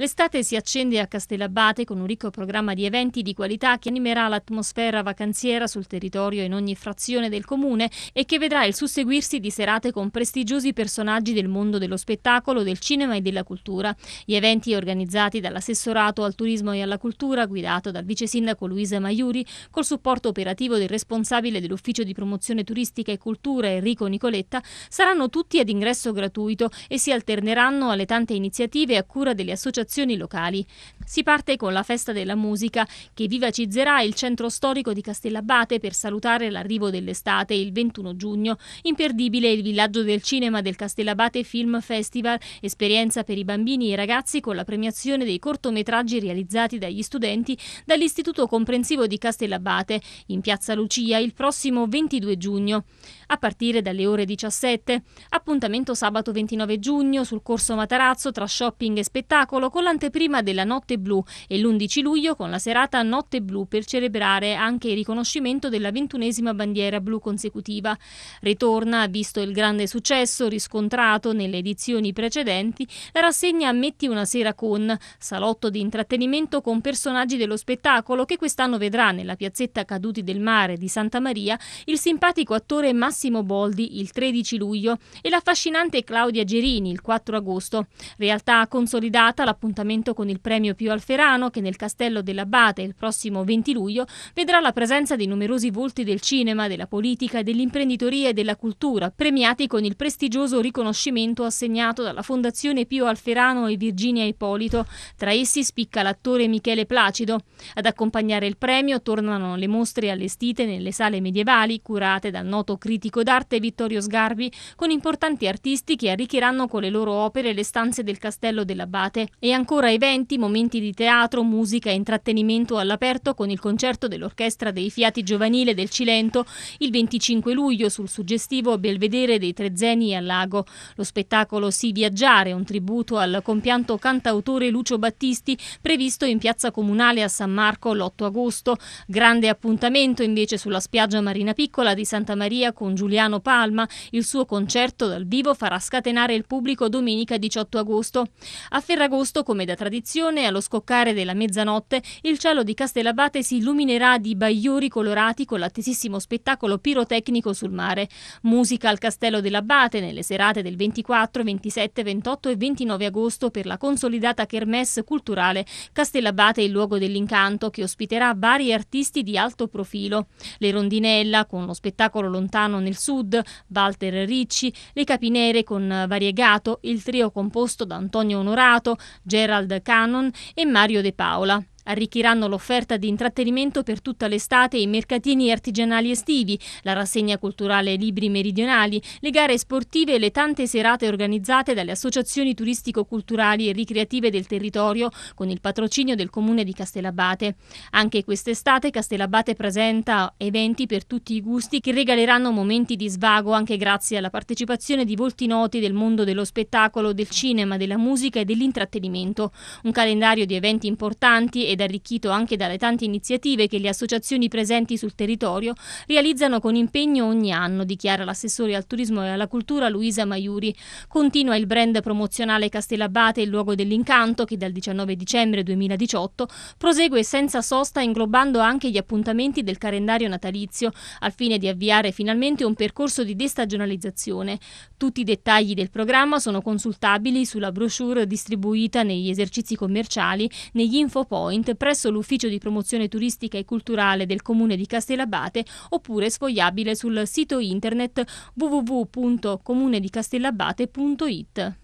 L'estate si accende a Castellabate con un ricco programma di eventi di qualità che animerà l'atmosfera vacanziera sul territorio in ogni frazione del comune e che vedrà il susseguirsi di serate con prestigiosi personaggi del mondo dello spettacolo, del cinema e della cultura. Gli eventi organizzati dall'assessorato al turismo e alla cultura, guidato dal vice sindaco Luisa Maiuri, col supporto operativo del responsabile dell'ufficio di promozione turistica e cultura Enrico Nicoletta, saranno tutti ad ingresso gratuito e si alterneranno alle tante iniziative a cura delle associazioni associazioni locali. Si parte con la festa della musica che vivacizzerà il centro storico di Castellabate per salutare l'arrivo dell'estate il 21 giugno. Imperdibile il villaggio del cinema del Castellabate Film Festival, esperienza per i bambini e i ragazzi con la premiazione dei cortometraggi realizzati dagli studenti dall'Istituto Comprensivo di Castellabate in Piazza Lucia il prossimo 22 giugno, a partire dalle ore 17. Appuntamento sabato 29 giugno sul corso Matarazzo tra shopping e spettacolo con l'anteprima della Notte Blu e l'11 luglio con la serata Notte Blu per celebrare anche il riconoscimento della ventunesima bandiera blu consecutiva. Ritorna, visto il grande successo riscontrato nelle edizioni precedenti, la rassegna Metti una sera con, salotto di intrattenimento con personaggi dello spettacolo che quest'anno vedrà nella piazzetta Caduti del Mare di Santa Maria il simpatico attore Massimo Boldi il 13 luglio e l'affascinante Claudia Gerini il 4 agosto. Realtà consolidata la appuntamento con il premio Pio Alferano, che nel Castello dell'Abbate il prossimo 20 luglio vedrà la presenza di numerosi volti del cinema, della politica, dell'imprenditoria e della cultura, premiati con il prestigioso riconoscimento assegnato dalla Fondazione Pio Alferano e Virginia Ippolito. Tra essi spicca l'attore Michele Placido. Ad accompagnare il premio tornano le mostre allestite nelle sale medievali, curate dal noto critico d'arte Vittorio Sgarbi, con importanti artisti che arricchiranno con le loro opere le stanze del Castello dell'Abbate e ancora eventi, momenti di teatro, musica e intrattenimento all'aperto con il concerto dell'Orchestra dei Fiati Giovanile del Cilento il 25 luglio sul suggestivo Belvedere dei Trezzeni al Lago. Lo spettacolo Si Viaggiare, un tributo al compianto cantautore Lucio Battisti, previsto in piazza comunale a San Marco l'8 agosto. Grande appuntamento invece sulla spiaggia Marina Piccola di Santa Maria con Giuliano Palma. Il suo concerto dal vivo farà scatenare il pubblico domenica 18 agosto. A Ferragosto tutto, come da tradizione, allo scoccare della mezzanotte il cielo di Castellabate si illuminerà di bagliori colorati con l'attesissimo spettacolo pirotecnico sul mare. Musica al Castello dell'Abate nelle serate del 24, 27, 28 e 29 agosto per la consolidata kermesse culturale. Castellabate è il luogo dell'incanto che ospiterà vari artisti di alto profilo. Le Rondinella con lo spettacolo Lontano nel Sud, Walter Ricci, Le Capinere con Variegato, il trio composto da Antonio Onorato, Gerald Cannon e Mario De Paola. Arricchiranno l'offerta di intrattenimento per tutta l'estate i mercatini artigianali estivi, la rassegna culturale Libri Meridionali, le gare sportive e le tante serate organizzate dalle associazioni turistico-culturali e ricreative del territorio con il patrocinio del comune di Castellabate. Anche quest'estate Castellabate presenta eventi per tutti i gusti che regaleranno momenti di svago anche grazie alla partecipazione di volti noti del mondo dello spettacolo, del cinema, della musica e dell'intrattenimento. Un calendario di eventi importanti ed ed arricchito anche dalle tante iniziative che le associazioni presenti sul territorio realizzano con impegno ogni anno, dichiara l'assessore al turismo e alla cultura Luisa Maiuri. Continua il brand promozionale Castellabate, il luogo dell'incanto, che dal 19 dicembre 2018 prosegue senza sosta inglobando anche gli appuntamenti del calendario natalizio, al fine di avviare finalmente un percorso di destagionalizzazione. Tutti i dettagli del programma sono consultabili sulla brochure distribuita negli esercizi commerciali, negli infopoint appuntamento presso l'Ufficio di Promozione Turistica e Culturale del Comune di Castellabate oppure sfogliabile sul sito internet www.comunedicastellabate.it.